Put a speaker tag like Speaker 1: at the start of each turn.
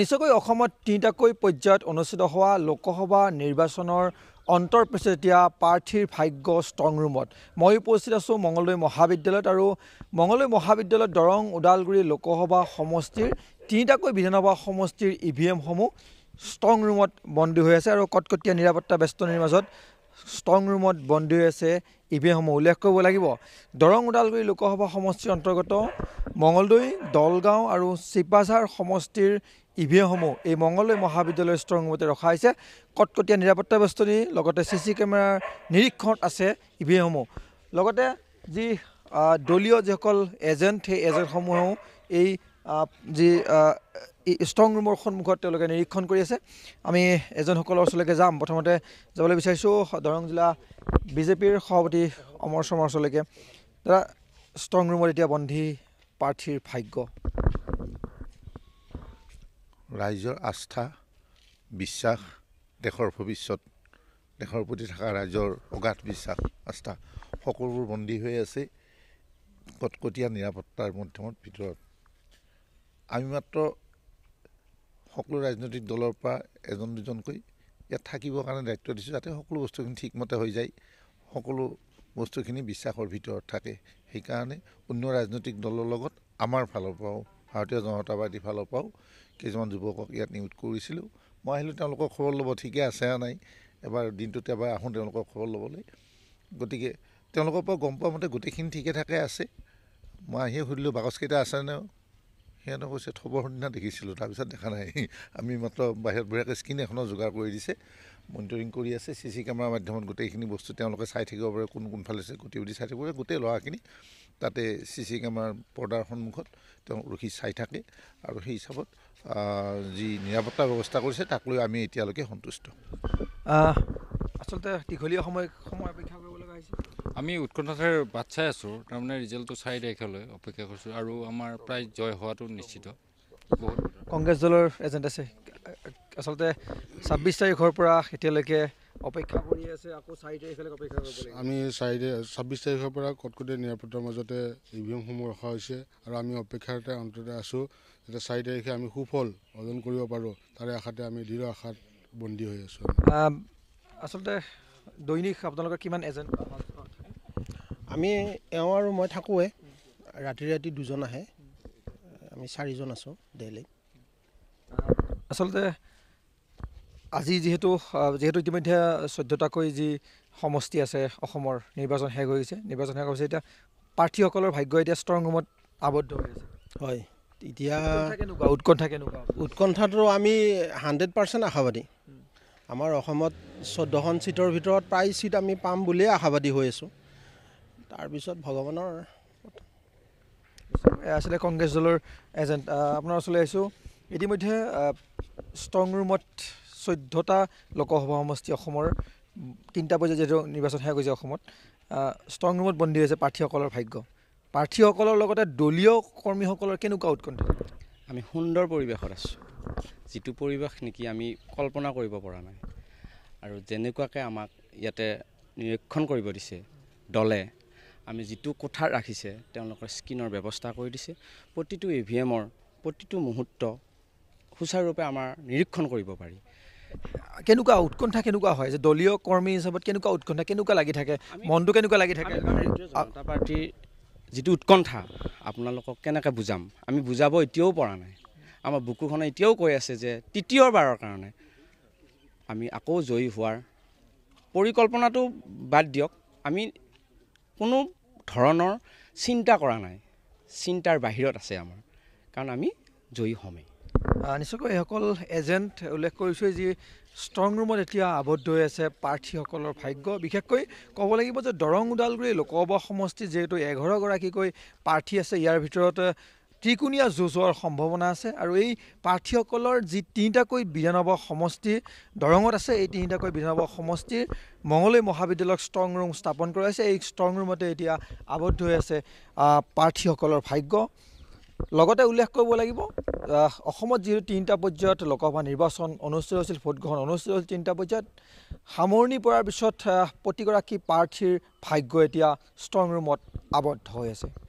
Speaker 1: নিশ্চয়কৈ অসমত তিনিটাকৈ পৰ্যায়ত অনুষ্ঠিত হোৱা লোকসভা নিৰ্বাচনৰ অন্তৰ পিছত এতিয়া প্ৰাৰ্থীৰ ভাগ্য ষ্ট্ৰং ৰুমত মই উপস্থিত আছোঁ মঙলদৈ মহাবিদ্যালয়ত আৰু মঙলদৈ মহাবিদ্যালয়ত দৰং ওদালগুৰি লোকসভা সমষ্টিৰ তিনিটাকৈ বিধানসভা সমষ্টিৰ ই ভি এমসমূহ ষ্ট্ৰং ৰুমত বন্দী হৈ আছে আৰু কটকটীয়া নিৰাপত্তা বেষ্টনীৰ মাজত ষ্ট্ৰং ৰুমত বন্দী হৈ আছে ই ভি এমসমূহ উল্লেখ কৰিব লাগিব দৰং ওদালগুৰি লোকসভা সমষ্টিৰ অন্তৰ্গত মঙলদৈ দলগাঁও আৰু চিপাঝাৰ সমষ্টিৰ ই ভি এমসমূহ এই মঙলদৈ মহাবিদ্যালয়ৰ ষ্ট্ৰং ৰুমতে ৰখা হৈছে কটকটীয়া নিৰাপত্তা বেষ্টনী লগতে চি চি কেমেৰাৰ নিৰীক্ষণত আছে ই ভি এমসমূহ লগতে যি দলীয় যিসকল এজেণ্ট সেই এজেণ্টসমূহেও এই যি ষ্ট্ৰং ৰুমৰ সন্মুখত তেওঁলোকে নিৰীক্ষণ কৰি আছে আমি এজনসকলৰ ওচৰলৈকে যাম প্ৰথমতে যাবলৈ বিচাৰিছোঁ দৰং জিলা বিজেপিৰ সভাপতি অমৰ শৰ্মাৰ ওচৰলৈকে দাদা ষ্ট্ৰং ৰুমত এতিয়া বন্ধী প্ৰাৰ্থীৰ ভাগ্য
Speaker 2: ৰাইজৰ আস্থা বিশ্বাস দেশৰ ভৱিষ্যত দেশৰ প্ৰতি থকা ৰাইজৰ অগাধ বিশ্বাস আস্থা সকলোবোৰ বন্দী হৈ আছে কটকটীয়া নিৰাপত্তাৰ মাধ্যমত ভিতৰত আমি মাত্ৰ সকলো ৰাজনৈতিক দলৰ পৰা এজন দুজনকৈ ইয়াত থাকিবৰ কাৰণে দায়িত্ব দিছোঁ যাতে সকলো বস্তুখিনি ঠিকমতে হৈ যায় সকলো বস্তুখিনি বিশ্বাসৰ ভিতৰত থাকে সেইকাৰণে অন্য ৰাজনৈতিক দলৰ লগত আমাৰ ফালৰ পৰাও ভাৰতীয় জনতা পাৰ্টীৰ ফালৰ পৰাও কেইজনমান যুৱকক ইয়াত নিয়োগ কৰিছিলোঁ মই আহিলোঁ তেওঁলোকক খবৰ ল'ব ঠিকে আছে নাই এবাৰ দিনটোত এবাৰ আহোঁ তেওঁলোকক খবৰ ল'বলৈ গতিকে তেওঁলোকৰ পৰা গম পোৱা মতে গোটেইখিনি ঠিকে থাকে আছে মই আহিয়ে সুধিলোঁ বাকচকেইটা আছেনে সিহঁতে কৈছে থবৰ দিনা দেখিছিলোঁ তাৰপিছত দেখা নাই আমি মাত্ৰ বাহিৰত বাহিৰাকৈ স্ক্ৰীণ এখনৰ যোগাৰ কৰি দিছে মনিটৰিং কৰি আছে চি চি কেমেৰাৰ মাধ্যমত গোটেইখিনি বস্তু তেওঁলোকে চাই থাকিব পাৰে কোন কোনফালে আছে গুটি গুটি চাই থাকিব পাৰে গোটেই ল'ৰাখিনি তাতে চি চি কেমেৰাৰ পৰ্দাৰ সন্মুখত তেওঁ ৰখি চাই থাকে আৰু সেই হিচাপত যি নিৰাপত্তাৰ ব্যৱস্থা কৰিছে তাক লৈ আমি এতিয়ালৈকে সন্তুষ্ট আচলতে দীঘলীয়া সময় সময় অপেক্ষা কৰিব লগা হৈছে আমি উৎকণ্ঠাৰে বাট চাই আছো তাৰমানে ৰিজাল্টটো চাই দেখালৈ অপেক্ষা কৰিছোঁ আৰু আমাৰ প্ৰায় জয় হোৱাটো নিশ্চিত
Speaker 1: কংগ্ৰেছ দলৰ এজেণ্ট আছে আচলতে ছাব্বিছ তাৰিখৰ পৰা এতিয়ালৈকে অপেক্ষা কৰি আছে আকৌ চাৰি তাৰিখলৈকে অপেক্ষা আমি
Speaker 2: চাৰি তাৰিখ ছাব্বিছ তাৰিখৰ পৰা কটকটীয়া নিৰাপত্তাৰ মাজতে ই ভি এমসমূহ ৰখা হৈছে আৰু আমি অপেক্ষাৰতে অন্ততে আছোঁ যাতে চাৰি তাৰিখে আমি সুফল অৰ্জন কৰিব পাৰোঁ তাৰে আশাতে আমি দৃঢ় আশাত বন্দী হৈ আছোঁ আচলতে
Speaker 1: দৈনিক আপোনালোকৰ কিমান এজেণ্ট
Speaker 2: আমি এওঁ আৰু মই
Speaker 1: থাকোঁৱে ৰাতি ৰাতি দুজন আহে আমি চাৰিজন আছোঁ ডেইলি আচলতে আজি যিহেতু যিহেতু ইতিমধ্যে চৈধ্যটাকৈ যি সমষ্টি আছে অসমৰ নিৰ্বাচন শেষ হৈ গৈছে নিৰ্বাচন শেষ হৈছে এতিয়া প্ৰাৰ্থীসকলৰ ভাগ্য এতিয়া ষ্ট্ৰং ৰুমত আৱদ্ধ হৈ আছে হয় এতিয়া কেনেকুৱা উৎকণ্ঠা কেনেকুৱা উৎকণ্ঠাটো আমি হাণ্ড্ৰেড পাৰ্চেণ্ট আশাবাদী আমাৰ অসমত চৈধ্যখন চিটৰ ভিতৰত প্ৰায় চিট আমি পাম বুলিয়েই আশাবাদী হৈ আছোঁ তাৰপিছত ভগৱানৰ এয়া আছিলে কংগ্ৰেছ দলৰ এজেণ্ট আপোনাৰ ওচৰলৈ আহিছোঁ ইতিমধ্যে ষ্ট্ৰং ৰুমত চৈধ্যটা লোকসভা সমষ্টি অসমৰ তিনিটা পৰ্যায়ত যিহেতু নিৰ্বাচন শেষ হৈছে অসমত ষ্ট্ৰং ৰুমত বন্দী হৈছে প্ৰাৰ্থীসকলৰ ভাগ্য প্ৰাৰ্থীসকলৰ লগতে দলীয় কৰ্মীসকলৰ কেনেকুৱা উৎকণ্ঠ আমি সুন্দৰ পৰিৱেশত আছোঁ যিটো পৰিৱেশ নেকি আমি কল্পনা কৰিব পৰা নাই আৰু যেনেকুৱাকৈ আমাক ইয়াতে নিৰীক্ষণ কৰিব দিছে দলে আমি যিটো কোঠাৰ ৰাখিছে তেওঁলোকৰ স্কিনৰ ব্যৱস্থা কৰি দিছে প্ৰতিটো ই ভি এমৰ প্ৰতিটো মুহূৰ্ত সুচাৰুৰূপে আমাৰ নিৰীক্ষণ কৰিব পাৰি কেনেকুৱা উৎকণ্ঠা কেনেকুৱা হয় যে দলীয় কৰ্মী হিচাপত কেনেকুৱা উৎকণ্ঠা কেনেকুৱা লাগি থাকে মনটো কেনেকুৱা লাগি থাকে জনতা পাৰ্টীৰ যিটো উৎকণ্ঠা আপোনালোকক কেনেকৈ বুজাম আমি বুজাব এতিয়াও পৰা নাই আমাৰ বুকুখনে এতিয়াও কৈ আছে যে তৃতীয়বাৰৰ কাৰণে আমি আকৌ জয়ী হোৱাৰ পৰিকল্পনাটো বাদ দিয়ক আমি কোনো ধৰণৰ চিন্তা কৰা নাই চিন্তাৰ বাহিৰত আছে আমাৰ কাৰণ আমি জয়ী হ'মেই নিশ্চয়কৈ এইসকল এজেণ্ট উল্লেখ কৰিছোঁ যি ষ্ট্ৰং ৰুমত এতিয়া আৱদ্ধ হৈ আছে প্ৰাৰ্থীসকলৰ ভাগ্য বিশেষকৈ ক'ব লাগিব যে দৰং ওদালগুৰি লোকসভা সমষ্টিত যিহেতু এঘাৰগৰাকীকৈ প্ৰাৰ্থী আছে ইয়াৰ ভিতৰত ত্ৰিকোণীয়া যুঁজ হোৱাৰ সম্ভাৱনা আছে আৰু এই প্ৰাৰ্থীসকলৰ যি তিনিটাকৈ বিধানসভা সমষ্টি দৰঙত আছে এই তিনিটাকৈ বিধানসভা সমষ্টিৰ মঙলৈ মহাবিদ্যালয়ক ষ্ট্ৰং ৰুম স্থাপন কৰা হৈছে এই ষ্ট্ৰং ৰুমতে এতিয়া আবদ্ধ হৈ আছে প্ৰাৰ্থীসকলৰ ভাগ্য লগতে উল্লেখ কৰিব লাগিব অসমত যিহেতু তিনিটা পৰ্যায়ত লোকসভা নিৰ্বাচন অনুষ্ঠিত হৈছিল ভোটগ্ৰহণ অনুষ্ঠিত হৈছিল তিনিটা পৰ্যায়ত সামৰণি পৰাৰ পিছত প্ৰতিগৰাকী প্ৰাৰ্থীৰ ভাগ্য এতিয়া ষ্ট্ৰং ৰুমত আবদ্ধ হৈ আছে